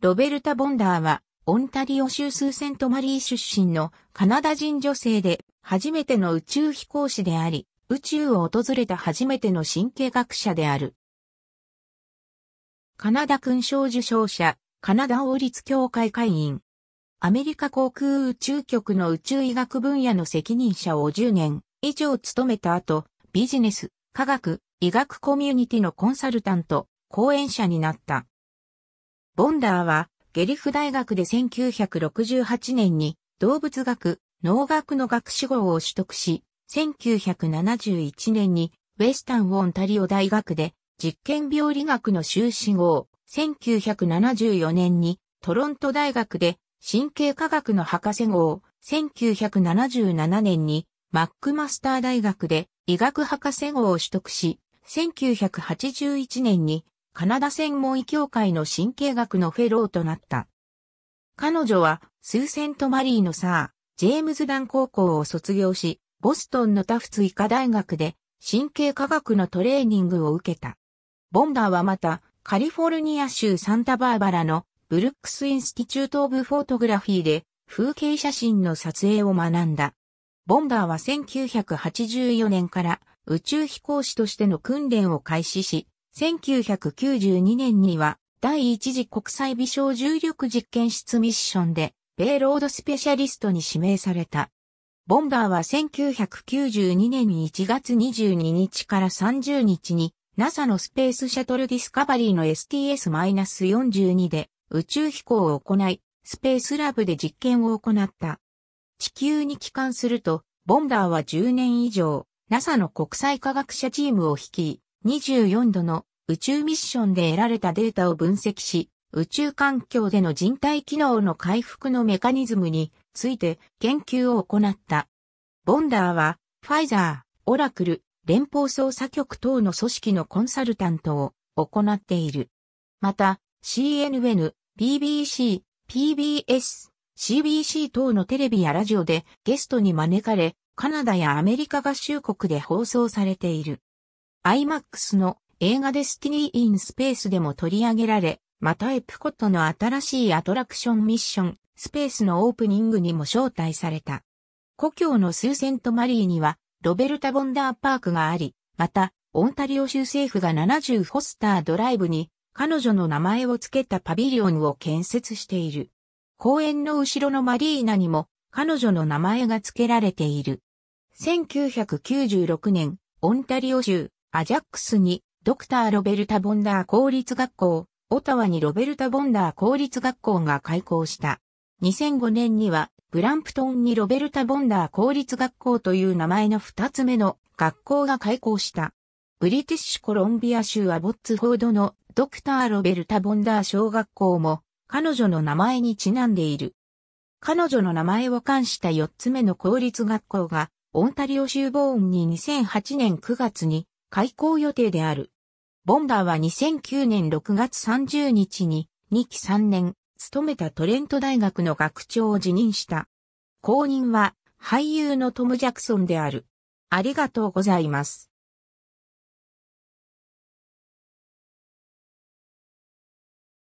ロベルタ・ボンダーは、オンタリオ州スーセントマリー出身のカナダ人女性で、初めての宇宙飛行士であり、宇宙を訪れた初めての神経学者である。カナダ勲章受章者、カナダ王立協会会員。アメリカ航空宇宙局の宇宙医学分野の責任者を10年以上務めた後、ビジネス、科学、医学コミュニティのコンサルタント、講演者になった。ボンダーは、ゲリフ大学で1968年に動物学、農学の学士号を取得し、1971年にウェスタン・オンタリオ大学で実験病理学の修士号、1974年にトロント大学で神経科学の博士号、1977年にマックマスター大学で医学博士号を取得し、1981年にカナダ専門医協会の神経学のフェローとなった。彼女は、スーセント・マリーのサー、ジェームズ・ダン高校を卒業し、ボストンのタフツ医科大学で神経科学のトレーニングを受けた。ボンダーはまた、カリフォルニア州サンタバーバラのブルックス・インスティチュート・オブ・フォトグラフィーで風景写真の撮影を学んだ。ボンダーは1984年から宇宙飛行士としての訓練を開始し、1992年には第一次国際微小重力実験室ミッションで、米ロードスペシャリストに指名された。ボンバーは1992年1月22日から30日に NASA のスペースシャトルディスカバリーの STS-42 で宇宙飛行を行い、スペースラブで実験を行った。地球に帰還すると、ボンバーは10年以上、NASA の国際科学者チームを率い、24度の宇宙ミッションで得られたデータを分析し、宇宙環境での人体機能の回復のメカニズムについて研究を行った。ボンダーは、ファイザー、オラクル、連邦捜査局等の組織のコンサルタントを行っている。また、CNN、BBC、PBS、CBC 等のテレビやラジオでゲストに招かれ、カナダやアメリカ合衆国で放送されている。IMAX の映画デスティニー・イン・スペースでも取り上げられ、またエプコットの新しいアトラクションミッション、スペースのオープニングにも招待された。故郷のスーセント・マリーには、ロベルタ・ボンダーパークがあり、また、オンタリオ州政府が70ホスタードライブに、彼女の名前を付けたパビリオンを建設している。公園の後ろのマリーナにも、彼女の名前が付けられている。1996年、オンタリオ州、アジャックスにドクターロベルタ・ボンダー公立学校、オタワにロベルタ・ボンダー公立学校が開校した。2005年にはブランプトンにロベルタ・ボンダー公立学校という名前の2つ目の学校が開校した。ブリティッシュコロンビア州アボッツフォードのドクター・ロベルタ・ボンダー小学校も彼女の名前にちなんでいる。彼女の名前を冠した4つ目の公立学校がオンタリオ州ボーンに2008年9月に開校予定である。ボンダーは2009年6月30日に2期3年、勤めたトレント大学の学長を辞任した。後任は俳優のトム・ジャクソンである。ありがとうございます。